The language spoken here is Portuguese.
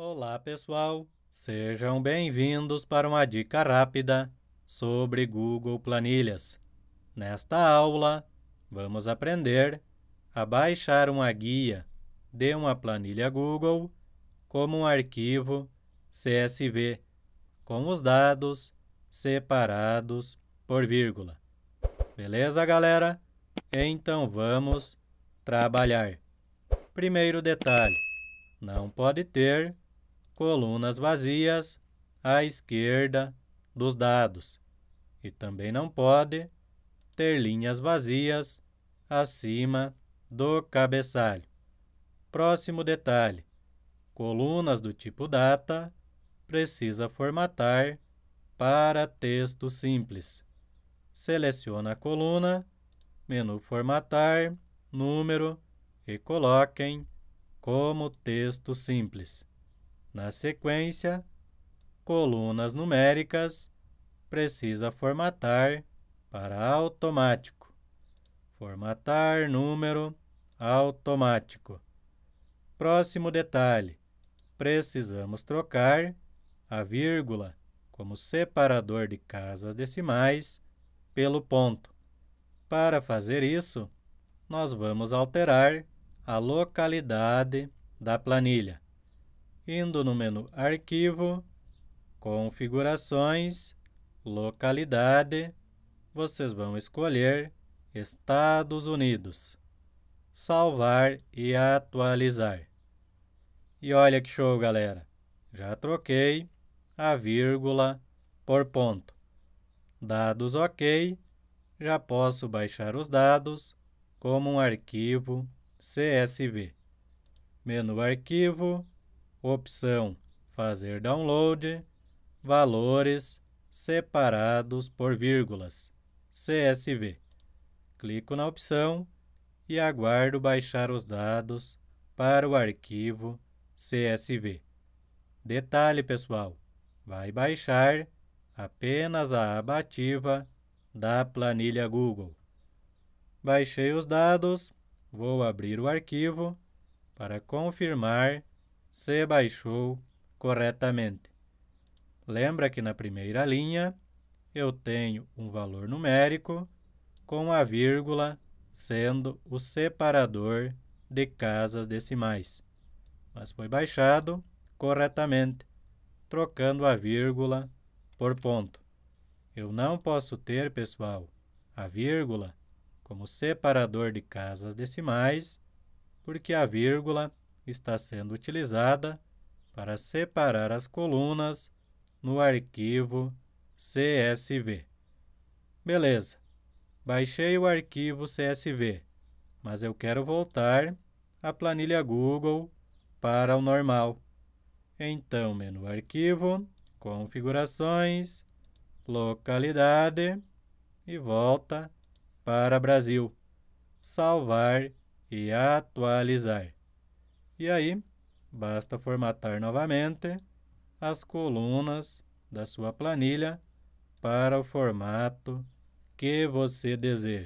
Olá, pessoal! Sejam bem-vindos para uma dica rápida sobre Google Planilhas. Nesta aula, vamos aprender a baixar uma guia de uma planilha Google como um arquivo CSV com os dados separados por vírgula. Beleza, galera? Então vamos trabalhar. Primeiro detalhe: não pode ter colunas vazias à esquerda dos dados, e também não pode ter linhas vazias acima do cabeçalho. Próximo detalhe: colunas do tipo data precisa formatar para texto simples. Seleciona a coluna, menu Formatar, número e coloquem como texto simples. Na sequência, colunas numéricas precisa formatar para automático. Formatar número automático. Próximo detalhe: precisamos trocar a vírgula como separador de casas decimais pelo ponto. Para fazer isso, nós vamos alterar a localidade da planilha indo no menu Arquivo, Configurações, Localidade, vocês vão escolher Estados Unidos, salvar e atualizar. E olha que show, galera! Já troquei a vírgula por ponto. Dados OK, já posso baixar os dados como um arquivo CSV. Menu Arquivo, opção Fazer download, valores separados por vírgulas, CSV. Clico na opção e aguardo baixar os dados para o arquivo CSV. Detalhe, pessoal, vai baixar apenas a aba ativa da planilha Google. Baixei os dados, vou abrir o arquivo para confirmar se baixou corretamente. Lembra que na primeira linha eu tenho um valor numérico com a vírgula sendo o separador de casas decimais, mas foi baixado corretamente, trocando a vírgula por ponto. Eu não posso ter, pessoal, a vírgula como separador de casas decimais, porque a vírgula está sendo utilizada para separar as colunas no arquivo CSV. Beleza, baixei o arquivo CSV, mas eu quero voltar a planilha Google para o normal. Então, menu Arquivo, Configurações, Localidade e volta para Brasil. Salvar e atualizar. E aí, basta formatar novamente as colunas da sua planilha para o formato que você deseja.